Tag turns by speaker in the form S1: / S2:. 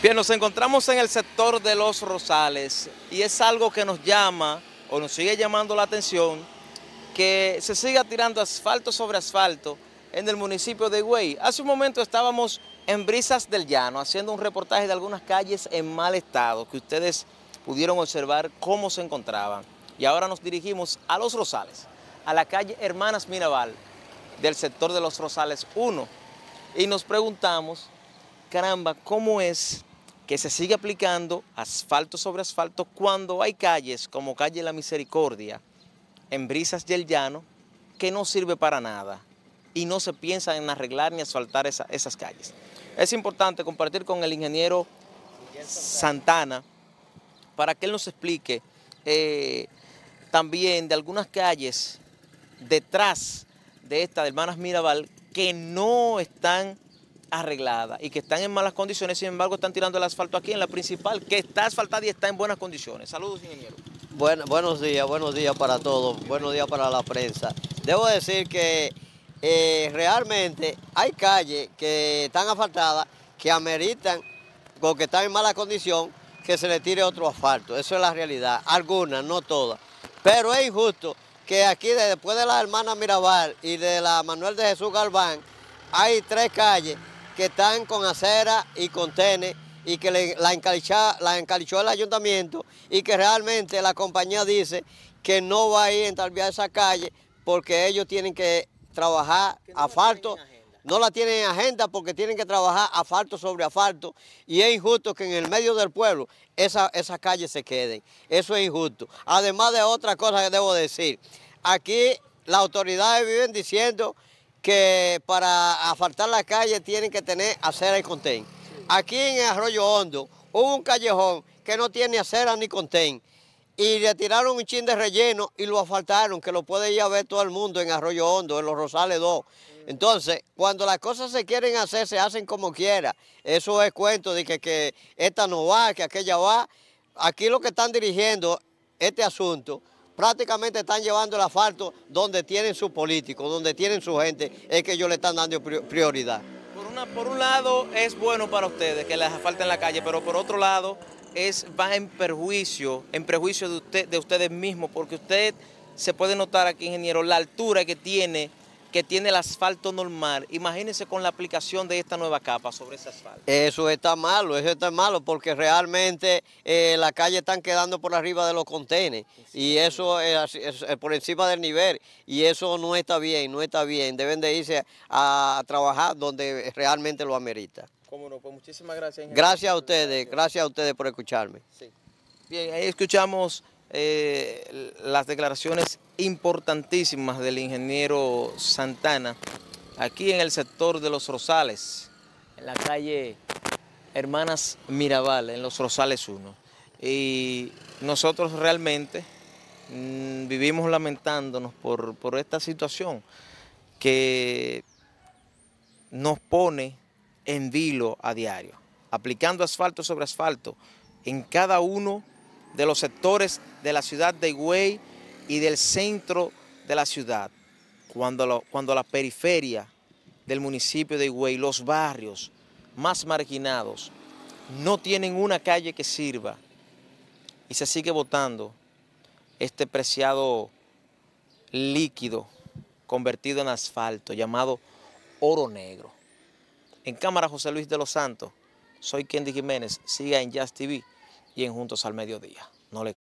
S1: Bien, nos encontramos en el sector de Los Rosales y es algo que nos llama o nos sigue llamando la atención que se siga tirando asfalto sobre asfalto en el municipio de Huey. Hace un momento estábamos en Brisas del Llano haciendo un reportaje de algunas calles en mal estado que ustedes pudieron observar cómo se encontraban. Y ahora nos dirigimos a Los Rosales, a la calle Hermanas Mirabal del sector de Los Rosales 1 y nos preguntamos, caramba, ¿cómo es que se sigue aplicando asfalto sobre asfalto cuando hay calles como calle La Misericordia, en Brisas del Llano, que no sirve para nada y no se piensa en arreglar ni asfaltar esas calles. Es importante compartir con el ingeniero Santana para que él nos explique eh, también de algunas calles detrás de esta de Hermanas Mirabal que no están arreglada y que están en malas condiciones, sin embargo están tirando el asfalto aquí en la principal, que está asfaltada y está en buenas condiciones. Saludos, ingeniero.
S2: Bueno, buenos días, buenos días para todos, buenos días para la prensa. Debo decir que eh, realmente hay calles que están asfaltadas, que ameritan, con que están en mala condición, que se le tire otro asfalto. Eso es la realidad, algunas, no todas. Pero es injusto que aquí después de la hermana Mirabal y de la Manuel de Jesús Galván, hay tres calles que están con acera y con tenes y que la, la, encalichó el ayuntamiento y que realmente la compañía dice que no va a ir a esa calle porque ellos tienen que trabajar asfalto. No la tienen en agenda porque tienen que trabajar asfalto sobre asfalto y es injusto que en el medio del pueblo esa, esas calles se queden. Eso es injusto. Además de otra cosa que debo decir, aquí las autoridades viven diciendo que para asfaltar la calle tienen que tener acera y contén. Aquí en Arroyo Hondo hubo un callejón que no tiene acera ni contén y le tiraron un chin de relleno y lo asfaltaron, que lo puede ir a ver todo el mundo en Arroyo Hondo, en los Rosales 2. Entonces, cuando las cosas se quieren hacer, se hacen como quiera. Eso es cuento de que, que esta no va, que aquella va. Aquí lo que están dirigiendo este asunto prácticamente están llevando el asfalto donde tienen su político, donde tienen su gente, es que ellos le están dando prioridad.
S1: Por, un lado es bueno para ustedes que les asfalten la calle, pero por otro lado es, va en perjuicio, en perjuicio de, de ustedes mismos, porque usted se puede notar aquí, ingeniero, la altura que tiene que tiene el asfalto normal. Imagínense con la aplicación de esta nueva capa sobre ese asfalto.
S2: Eso está malo, eso está malo, porque realmente eh, las calles están quedando por arriba de los contenes y eso es, por encima del nivel y eso no está bien, no está bien. Deben de irse a, trabajar donde realmente lo amerita.
S1: Cómo no, pues muchísimas gracias. Gracias
S2: a ustedes, gracias a ustedes por escucharme. Bien, ahí escuchamos
S1: eh, las declaraciones importantísimas del ingeniero Santana, aquí en el sector de Los Rosales, en la calle Hermanas Mirabal, en Los Rosales 1. Y nosotros realmente mm, vivimos lamentándonos por, por esta situación que nos pone en vilo a diario, aplicando asfalto sobre asfalto en cada uno de los sectores de la ciudad de Higüey, y del centro de la ciudad, cuando, cuando la periferia del municipio de Higüey, los barrios más marginados, no tienen una calle que sirva y se sigue votando este preciado líquido convertido en asfalto llamado oro negro. En cámara José Luis de los Santos, soy Kendi Jiménez, siga en Jazz TV y en Juntos al Mediodía. No le